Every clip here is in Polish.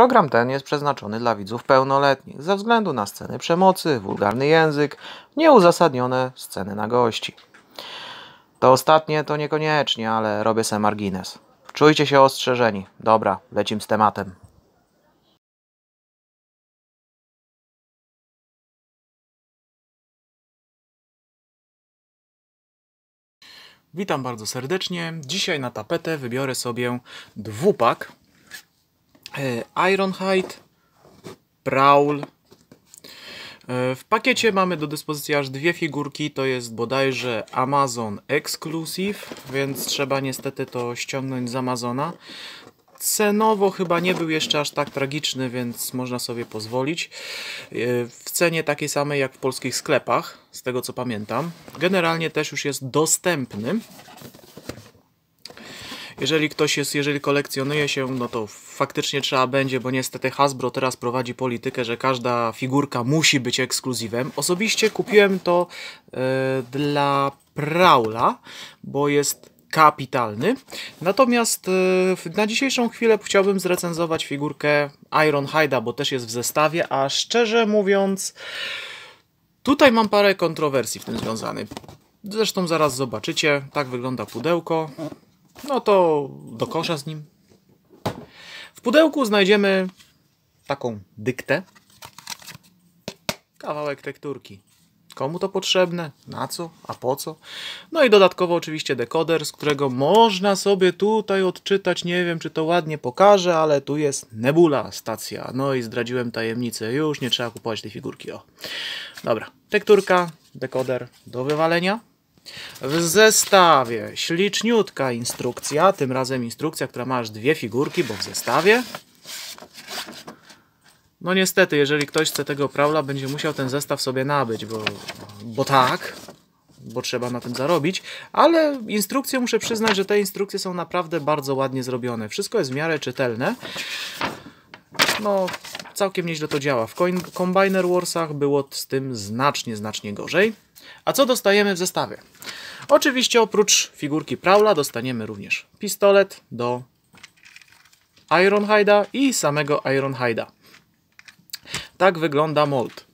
Program ten jest przeznaczony dla widzów pełnoletnich ze względu na sceny przemocy, wulgarny język, nieuzasadnione sceny na gości. To ostatnie to niekoniecznie, ale robię se margines. Czujcie się ostrzeżeni. Dobra, lecim z tematem. Witam bardzo serdecznie. Dzisiaj na tapetę wybiorę sobie dwupak E, Ironhide, Prowl. E, w pakiecie mamy do dyspozycji aż dwie figurki, to jest bodajże Amazon Exclusive, więc trzeba niestety to ściągnąć z Amazona. Cenowo chyba nie był jeszcze aż tak tragiczny, więc można sobie pozwolić. E, w cenie takiej samej jak w polskich sklepach, z tego co pamiętam. Generalnie też już jest dostępny. Jeżeli ktoś jest, jeżeli kolekcjonuje się, no to faktycznie trzeba będzie, bo niestety Hasbro teraz prowadzi politykę, że każda figurka musi być ekskluzywem. Osobiście kupiłem to yy, dla Praula, bo jest kapitalny. Natomiast yy, na dzisiejszą chwilę chciałbym zrecenzować figurkę Iron Hyda, bo też jest w zestawie, a szczerze mówiąc tutaj mam parę kontrowersji w tym związanych. Zresztą zaraz zobaczycie, tak wygląda pudełko. No to do kosza z nim. W pudełku znajdziemy taką dyktę. Kawałek tekturki. Komu to potrzebne? Na co? A po co? No i dodatkowo oczywiście dekoder, z którego można sobie tutaj odczytać, nie wiem czy to ładnie pokaże, ale tu jest Nebula stacja. No i zdradziłem tajemnicę, już nie trzeba kupować tej figurki, o. Dobra, tekturka, dekoder do wywalenia. W zestawie śliczniutka instrukcja, tym razem instrukcja, która ma aż dwie figurki, bo w zestawie. No niestety, jeżeli ktoś chce tego prawla będzie musiał ten zestaw sobie nabyć, bo, bo tak, bo trzeba na tym zarobić, ale instrukcje muszę przyznać, że te instrukcje są naprawdę bardzo ładnie zrobione. Wszystko jest w miarę czytelne. No, całkiem nieźle to działa. W Combiner Warsach było z tym znacznie, znacznie gorzej. A co dostajemy w zestawie? Oczywiście oprócz figurki Praula dostaniemy również pistolet do Ironhide'a i samego Ironhide'a. Tak wygląda mold.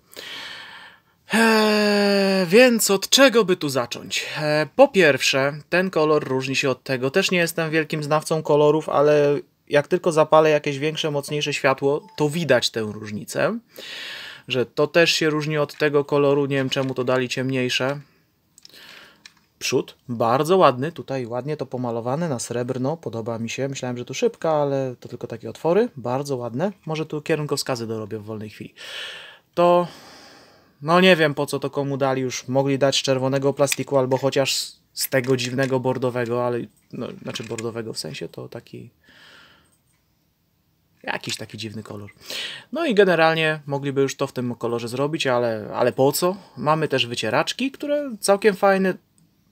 Eee, więc od czego by tu zacząć? Eee, po pierwsze, ten kolor różni się od tego. Też nie jestem wielkim znawcą kolorów, ale jak tylko zapalę jakieś większe, mocniejsze światło, to widać tę różnicę że to też się różni od tego koloru, nie wiem czemu to dali ciemniejsze. Przód bardzo ładny, tutaj ładnie to pomalowane na srebrno, podoba mi się. Myślałem, że tu szybka, ale to tylko takie otwory, bardzo ładne. Może tu kierunkowskazy dorobię w wolnej chwili. To, no nie wiem po co to komu dali, już mogli dać czerwonego plastiku albo chociaż z tego dziwnego bordowego, ale, no, znaczy bordowego w sensie to taki Jakiś taki dziwny kolor. No i generalnie mogliby już to w tym kolorze zrobić, ale, ale po co? Mamy też wycieraczki, które całkiem fajne,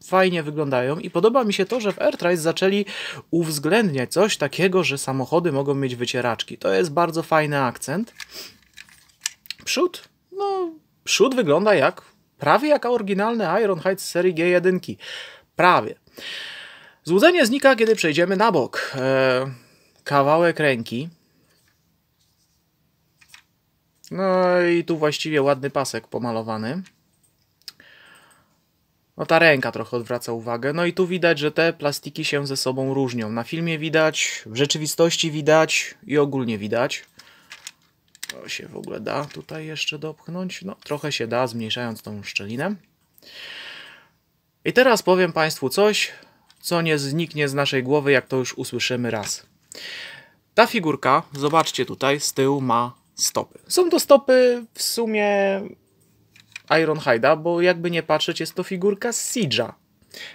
fajnie wyglądają i podoba mi się to, że w AirTrice zaczęli uwzględniać coś takiego, że samochody mogą mieć wycieraczki. To jest bardzo fajny akcent. Przód? No, przód wygląda jak prawie jak oryginalny Ironhide z serii G1. Prawie. Złudzenie znika, kiedy przejdziemy na bok. Eee, kawałek ręki no i tu właściwie ładny pasek pomalowany. No ta ręka trochę odwraca uwagę. No i tu widać, że te plastiki się ze sobą różnią. Na filmie widać, w rzeczywistości widać i ogólnie widać. To się w ogóle da tutaj jeszcze dopchnąć. No trochę się da, zmniejszając tą szczelinę. I teraz powiem Państwu coś, co nie zniknie z naszej głowy, jak to już usłyszymy raz. Ta figurka, zobaczcie tutaj, z tyłu ma stopy. Są to stopy w sumie Ironhide'a, bo jakby nie patrzeć, jest to figurka Siege'a.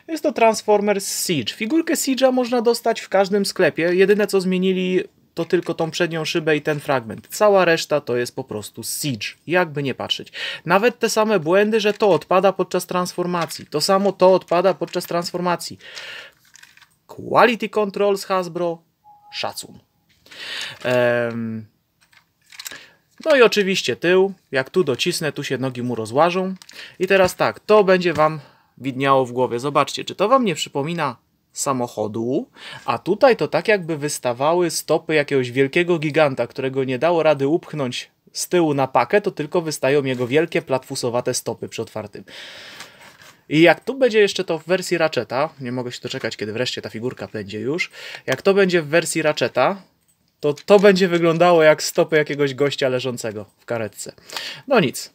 Jest to Transformers Siege. Figurkę Siege'a można dostać w każdym sklepie. Jedyne co zmienili to tylko tą przednią szybę i ten fragment. Cała reszta to jest po prostu siege, jakby nie patrzeć. Nawet te same błędy, że to odpada podczas transformacji. To samo to odpada podczas transformacji. Quality control z Hasbro, szacun. Um, no i oczywiście tył, jak tu docisnę, tu się nogi mu rozłażą. I teraz tak, to będzie Wam widniało w głowie. Zobaczcie, czy to Wam nie przypomina samochodu, a tutaj to tak jakby wystawały stopy jakiegoś wielkiego giganta, którego nie dało rady upchnąć z tyłu na pakę, to tylko wystają jego wielkie platfusowate stopy przy otwartym. I jak tu będzie jeszcze to w wersji Ratcheta, nie mogę się doczekać, kiedy wreszcie ta figurka będzie już, jak to będzie w wersji Ratcheta, to to będzie wyglądało jak stopy jakiegoś gościa leżącego w karetce. No nic.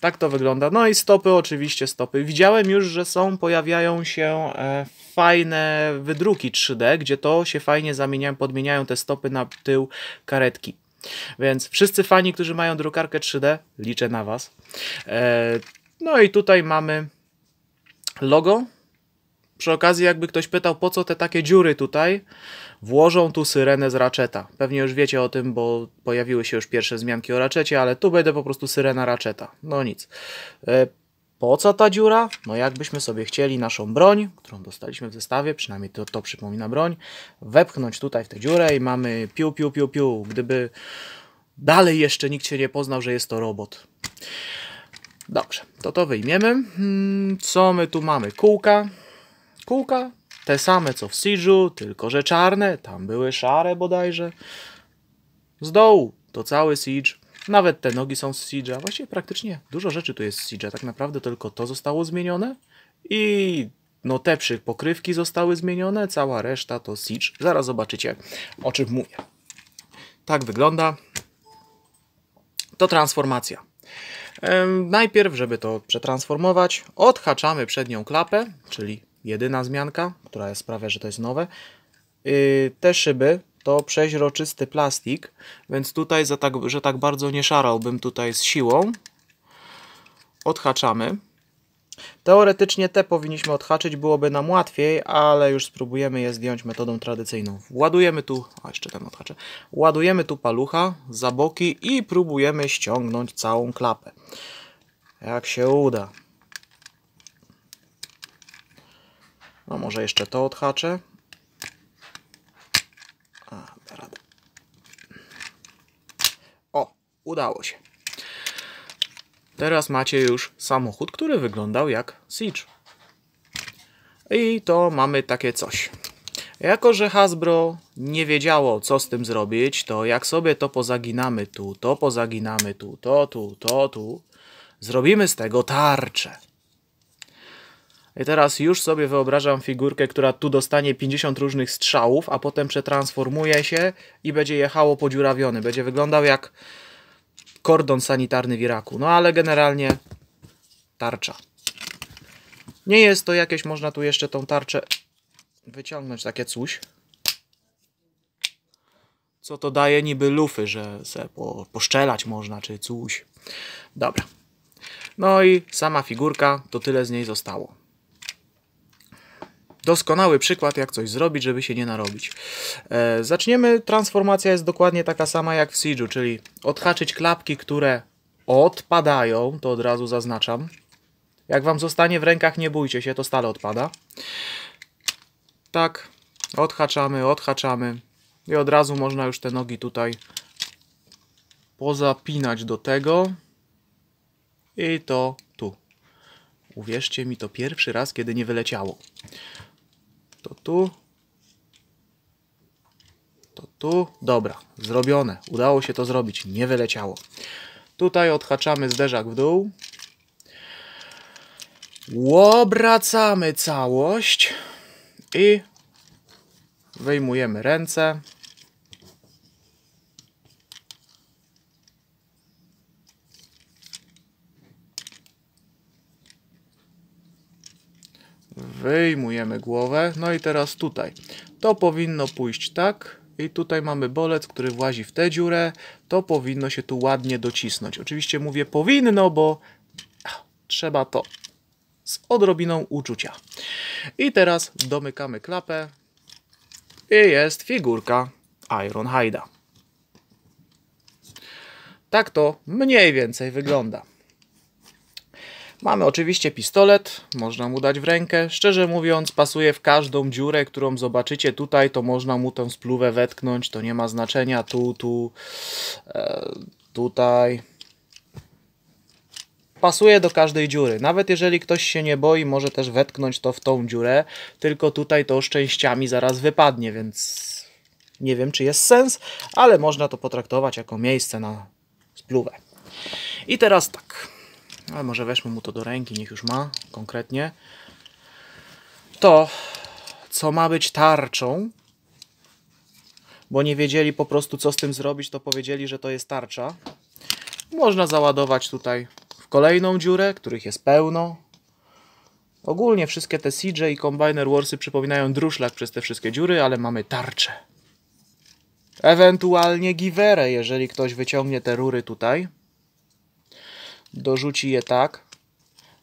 Tak to wygląda. No i stopy, oczywiście stopy. Widziałem już, że są, pojawiają się e, fajne wydruki 3D, gdzie to się fajnie zamieniają, podmieniają te stopy na tył karetki. Więc wszyscy fani, którzy mają drukarkę 3D, liczę na Was. E, no i tutaj mamy logo przy okazji, jakby ktoś pytał, po co te takie dziury tutaj, włożą tu syrenę z raczeta. Pewnie już wiecie o tym, bo pojawiły się już pierwsze wzmianki o raczecie, ale tu będę po prostu syrena raczeta. No nic. E, po co ta dziura? No jakbyśmy sobie chcieli naszą broń, którą dostaliśmy w zestawie, przynajmniej to, to przypomina broń, wepchnąć tutaj w tę dziurę i mamy piu, piu, piu, piu. Gdyby dalej jeszcze nikt się nie poznał, że jest to robot. Dobrze, to to wyjmiemy. Hmm, co my tu mamy? Kółka kółka, te same co w Siege'u, tylko że czarne, tam były szare bodajże. Z dołu to cały Siege, nawet te nogi są z Siege'a, właściwie praktycznie dużo rzeczy tu jest z Siege'a, tak naprawdę tylko to zostało zmienione i no te przy pokrywki zostały zmienione, cała reszta to Siege. Zaraz zobaczycie o czym mówię. Tak wygląda. To transformacja. Najpierw, żeby to przetransformować, odhaczamy przednią klapę, czyli jedyna zmianka, która sprawia, że to jest nowe. Y, te szyby to przeźroczysty plastik, więc tutaj, za tak, że tak bardzo nie szarałbym tutaj z siłą, odhaczamy. Teoretycznie te powinniśmy odhaczyć, byłoby nam łatwiej, ale już spróbujemy je zdjąć metodą tradycyjną. Ładujemy tu, a jeszcze ten odhaczę, ładujemy tu palucha za boki i próbujemy ściągnąć całą klapę. Jak się uda. No może jeszcze to odhaczę. A, O, udało się. Teraz macie już samochód, który wyglądał jak Siege. I to mamy takie coś. Jako, że Hasbro nie wiedziało, co z tym zrobić, to jak sobie to pozaginamy tu, to pozaginamy tu, to, tu, to, tu, zrobimy z tego tarczę. I teraz już sobie wyobrażam figurkę, która tu dostanie 50 różnych strzałów, a potem przetransformuje się i będzie jechało podziurawiony. Będzie wyglądał jak kordon sanitarny w Iraku. No ale generalnie tarcza. Nie jest to jakieś, można tu jeszcze tą tarczę wyciągnąć, takie coś. Co to daje niby lufy, że se po, poszczelać można, czy coś. Dobra. No i sama figurka, to tyle z niej zostało. Doskonały przykład, jak coś zrobić, żeby się nie narobić. E, zaczniemy. Transformacja jest dokładnie taka sama jak w Siege'u, czyli odhaczyć klapki, które odpadają, to od razu zaznaczam. Jak wam zostanie w rękach, nie bójcie się, to stale odpada. Tak, odhaczamy, odhaczamy i od razu można już te nogi tutaj pozapinać do tego i to tu. Uwierzcie mi, to pierwszy raz, kiedy nie wyleciało to tu, to tu. Dobra, zrobione. Udało się to zrobić, nie wyleciało. Tutaj odhaczamy zderzak w dół. Obracamy całość i wyjmujemy ręce. Wyjmujemy głowę. No i teraz tutaj. To powinno pójść tak. I tutaj mamy bolec, który włazi w tę dziurę. To powinno się tu ładnie docisnąć. Oczywiście mówię powinno, bo trzeba to z odrobiną uczucia. I teraz domykamy klapę. I jest figurka Iron Ironhide'a. Tak to mniej więcej wygląda. Mamy oczywiście pistolet, można mu dać w rękę. Szczerze mówiąc, pasuje w każdą dziurę, którą zobaczycie tutaj, to można mu tę spluwę wetknąć, to nie ma znaczenia. Tu, tu, e, tutaj. Pasuje do każdej dziury. Nawet jeżeli ktoś się nie boi, może też wetknąć to w tą dziurę, tylko tutaj to szczęściami zaraz wypadnie, więc nie wiem, czy jest sens, ale można to potraktować jako miejsce na spluwę. I teraz tak ale może weźmy mu to do ręki, niech już ma konkretnie. To, co ma być tarczą, bo nie wiedzieli po prostu co z tym zrobić, to powiedzieli, że to jest tarcza. Można załadować tutaj w kolejną dziurę, których jest pełno. Ogólnie wszystkie te CJ i Combiner Warsy przypominają druszlak przez te wszystkie dziury, ale mamy tarczę. Ewentualnie giwerę, jeżeli ktoś wyciągnie te rury tutaj dorzuci je tak,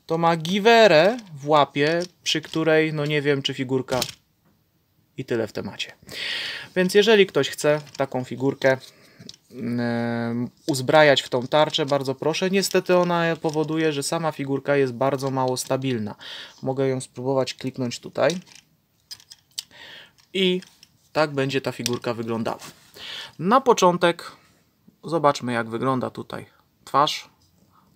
to ma giwerę w łapie, przy której, no nie wiem, czy figurka i tyle w temacie. Więc jeżeli ktoś chce taką figurkę mm, e, uzbrajać w tą tarczę, bardzo proszę. Niestety ona powoduje, że sama figurka jest bardzo mało stabilna. Mogę ją spróbować kliknąć tutaj i tak będzie ta figurka wyglądała. Na początek zobaczmy jak wygląda tutaj twarz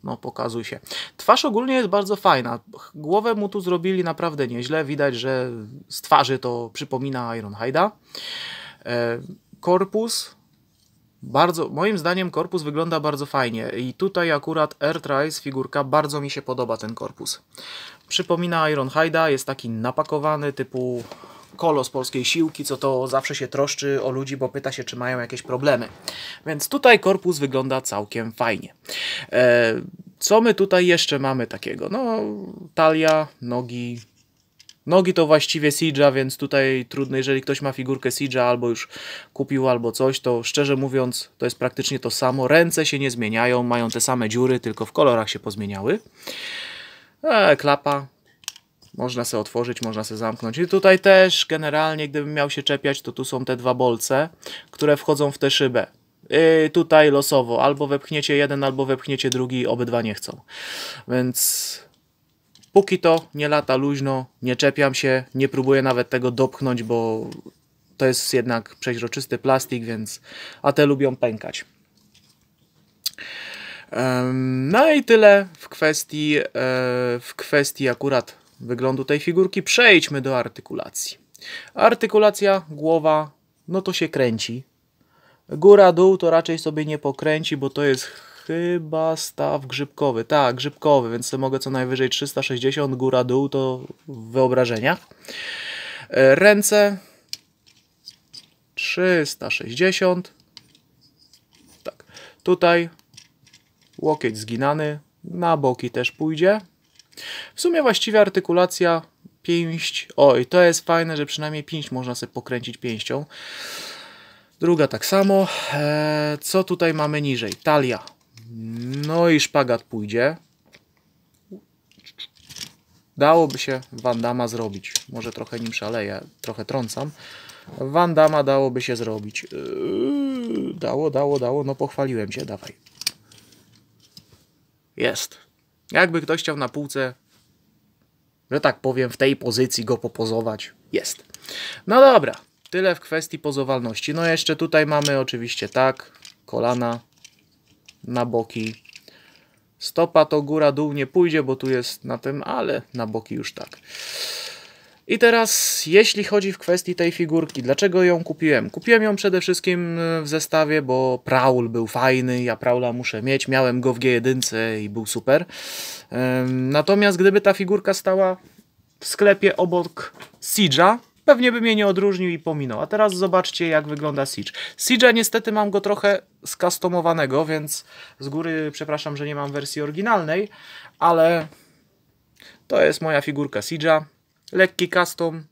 no pokazuj się. Twarz ogólnie jest bardzo fajna. Głowę mu tu zrobili naprawdę nieźle. Widać, że z twarzy to przypomina Ironhide'a. E, korpus bardzo, moim zdaniem korpus wygląda bardzo fajnie i tutaj akurat Airtrise figurka, bardzo mi się podoba ten korpus. Przypomina Ironhide'a, jest taki napakowany typu Kolo z Polskiej Siłki, co to zawsze się troszczy o ludzi, bo pyta się, czy mają jakieś problemy. Więc tutaj korpus wygląda całkiem fajnie. E, co my tutaj jeszcze mamy takiego? No, talia, nogi, Nogi to właściwie Siege'a, więc tutaj trudno, jeżeli ktoś ma figurkę Siege'a albo już kupił albo coś, to szczerze mówiąc to jest praktycznie to samo. Ręce się nie zmieniają, mają te same dziury, tylko w kolorach się pozmieniały. E, klapa, można se otworzyć, można se zamknąć. I tutaj też generalnie, gdybym miał się czepiać, to tu są te dwa bolce, które wchodzą w tę szybę. Yy, tutaj losowo, albo wepchniecie jeden, albo wepchniecie drugi, obydwa nie chcą. Więc póki to nie lata luźno, nie czepiam się, nie próbuję nawet tego dopchnąć, bo to jest jednak przeźroczysty plastik, więc a te lubią pękać. No i tyle w kwestii, e, w kwestii akurat wyglądu tej figurki, przejdźmy do artykulacji. Artykulacja, głowa, no to się kręci. Góra, dół to raczej sobie nie pokręci, bo to jest chyba staw grzybkowy. Tak, grzybkowy, więc to mogę co najwyżej 360, góra, dół to wyobrażenia. E, ręce 360. Tak, tutaj łokieć zginany, na boki też pójdzie. W sumie właściwie artykulacja pięść. Oj, to jest fajne, że przynajmniej pięść można sobie pokręcić pięścią. Druga tak samo. E, co tutaj mamy niżej? Talia. No i szpagat pójdzie. Dałoby się Wandama zrobić. Może trochę nim szaleję, trochę trącam. Wandama dałoby się zrobić. Yy, dało, dało, dało. No pochwaliłem się, dawaj. Jest. Jakby ktoś chciał na półce, że tak powiem, w tej pozycji go popozować, jest. No dobra, tyle w kwestii pozowalności. No jeszcze tutaj mamy oczywiście tak, kolana na boki. Stopa to góra-dół nie pójdzie, bo tu jest na tym, ale na boki już tak. I teraz, jeśli chodzi w kwestii tej figurki, dlaczego ją kupiłem? Kupiłem ją przede wszystkim y, w zestawie, bo Praul był fajny, ja Praula muszę mieć, miałem go w G1 i był super. Natomiast gdyby ta figurka stała w sklepie obok Siege'a, pewnie bym jej nie odróżnił i pominął. A teraz zobaczcie, jak wygląda Siege. Siege'a niestety mam go trochę skustomowanego, więc z góry przepraszam, że nie mam wersji oryginalnej, ale to jest moja figurka Siege'a lekki custom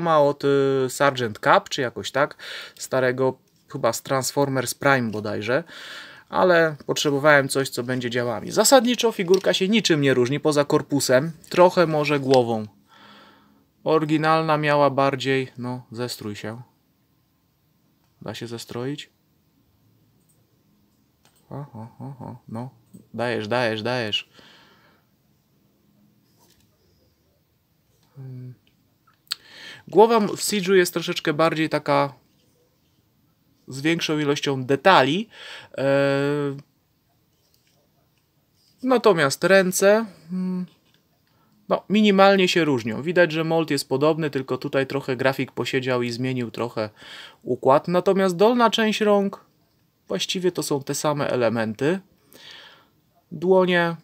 ma od y, Sergeant Cup, czy jakoś tak, starego chyba z Transformers Prime bodajże, ale potrzebowałem coś, co będzie działami. Zasadniczo figurka się niczym nie różni, poza korpusem, trochę może głową. Oryginalna miała bardziej, no zestrój się. Da się zestroić? o, o. no, dajesz, dajesz, dajesz. Głowa w Siege'u jest troszeczkę bardziej taka z większą ilością detali. E, natomiast ręce hmm, no, minimalnie się różnią. Widać, że mold jest podobny, tylko tutaj trochę grafik posiedział i zmienił trochę układ. Natomiast dolna część rąk właściwie to są te same elementy. Dłonie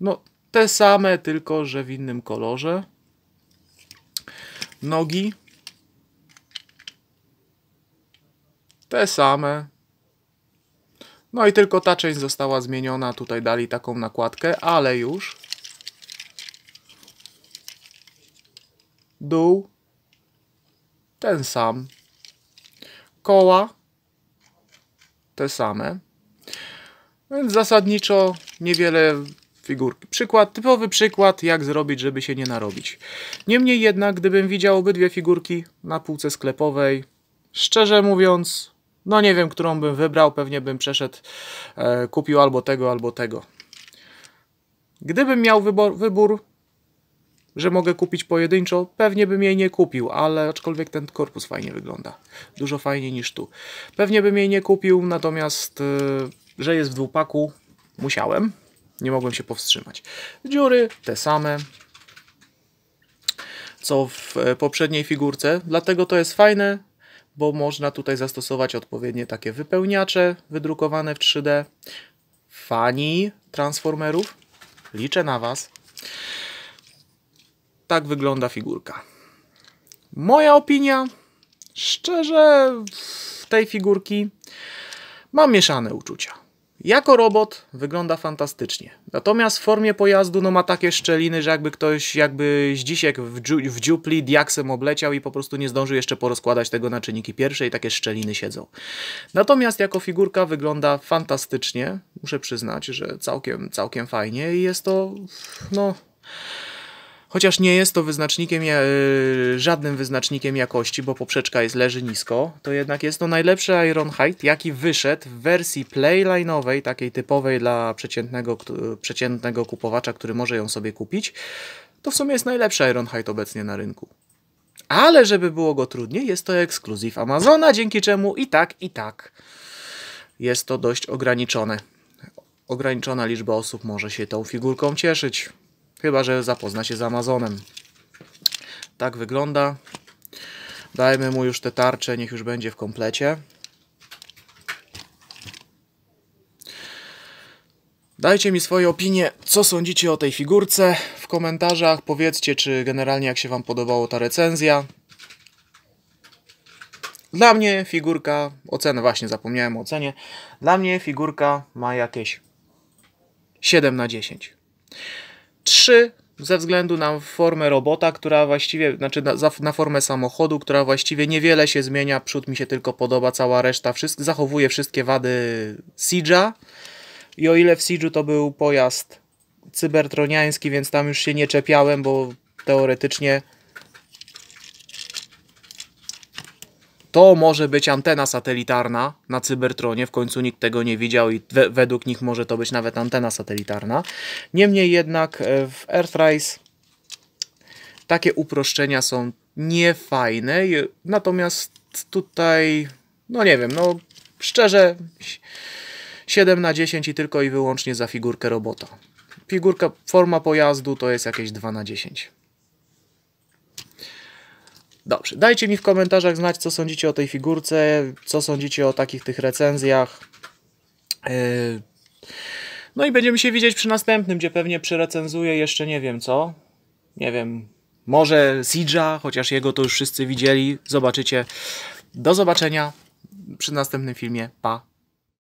no te same, tylko że w innym kolorze. Nogi. Te same. No i tylko ta część została zmieniona. Tutaj dali taką nakładkę, ale już. Dół. Ten sam. Koła. Te same. Więc zasadniczo niewiele figurki. Przykład, typowy przykład, jak zrobić, żeby się nie narobić. Niemniej jednak, gdybym widział obydwie figurki na półce sklepowej, szczerze mówiąc, no nie wiem, którą bym wybrał, pewnie bym przeszedł, e, kupił albo tego, albo tego. Gdybym miał wybor, wybór, że mogę kupić pojedynczo, pewnie bym jej nie kupił, ale aczkolwiek ten korpus fajnie wygląda. Dużo fajniej niż tu. Pewnie bym jej nie kupił, natomiast, e, że jest w dwupaku, musiałem. Nie mogłem się powstrzymać. Dziury te same, co w e, poprzedniej figurce, dlatego to jest fajne, bo można tutaj zastosować odpowiednie takie wypełniacze wydrukowane w 3D. Fani Transformerów, liczę na Was. Tak wygląda figurka. Moja opinia, szczerze, w tej figurki mam mieszane uczucia. Jako robot wygląda fantastycznie. Natomiast w formie pojazdu no, ma takie szczeliny, że jakby ktoś jakby z dzisiek w, dziu, w dziupli diaksem obleciał i po prostu nie zdążył jeszcze porozkładać tego na czynniki pierwsze i takie szczeliny siedzą. Natomiast jako figurka wygląda fantastycznie. Muszę przyznać, że całkiem, całkiem fajnie i jest to no... Chociaż nie jest to wyznacznikiem, y, żadnym wyznacznikiem jakości, bo poprzeczka jest leży nisko, to jednak jest to najlepszy Ironhide, jaki wyszedł w wersji playline'owej, takiej typowej dla przeciętnego, przeciętnego kupowacza, który może ją sobie kupić. To w sumie jest najlepszy Ironhide obecnie na rynku. Ale żeby było go trudniej, jest to ekskluzyw Amazona, dzięki czemu i tak, i tak jest to dość ograniczone. Ograniczona liczba osób może się tą figurką cieszyć. Chyba, że zapozna się z Amazonem. Tak wygląda. Dajmy mu już te tarcze, niech już będzie w komplecie. Dajcie mi swoje opinie, co sądzicie o tej figurce w komentarzach. Powiedzcie, czy generalnie jak się Wam podobała ta recenzja. Dla mnie figurka, ocenę właśnie zapomniałem o ocenie. Dla mnie figurka ma jakieś 7 na 10 trzy ze względu na formę robota, która właściwie, znaczy na, na, formę samochodu, która właściwie niewiele się zmienia, przód mi się tylko podoba, cała reszta wszystko, zachowuje wszystkie wady Siege'a i o ile w Siege'u to był pojazd cybertroniański, więc tam już się nie czepiałem, bo teoretycznie to może być antena satelitarna na Cybertronie. W końcu nikt tego nie widział i we, według nich może to być nawet antena satelitarna. Niemniej jednak e, w Earthrise takie uproszczenia są niefajne. Natomiast tutaj, no nie wiem, no szczerze 7 na 10 i tylko i wyłącznie za figurkę robota. Figurka, forma pojazdu to jest jakieś 2 na 10. Dobrze, dajcie mi w komentarzach znać, co sądzicie o tej figurce, co sądzicie o takich tych recenzjach. E, no i będziemy się widzieć przy następnym, gdzie pewnie przyrecenzuję jeszcze nie wiem co. Nie wiem, może Sidża, chociaż jego to już wszyscy widzieli. Zobaczycie. Do zobaczenia przy następnym filmie. Pa!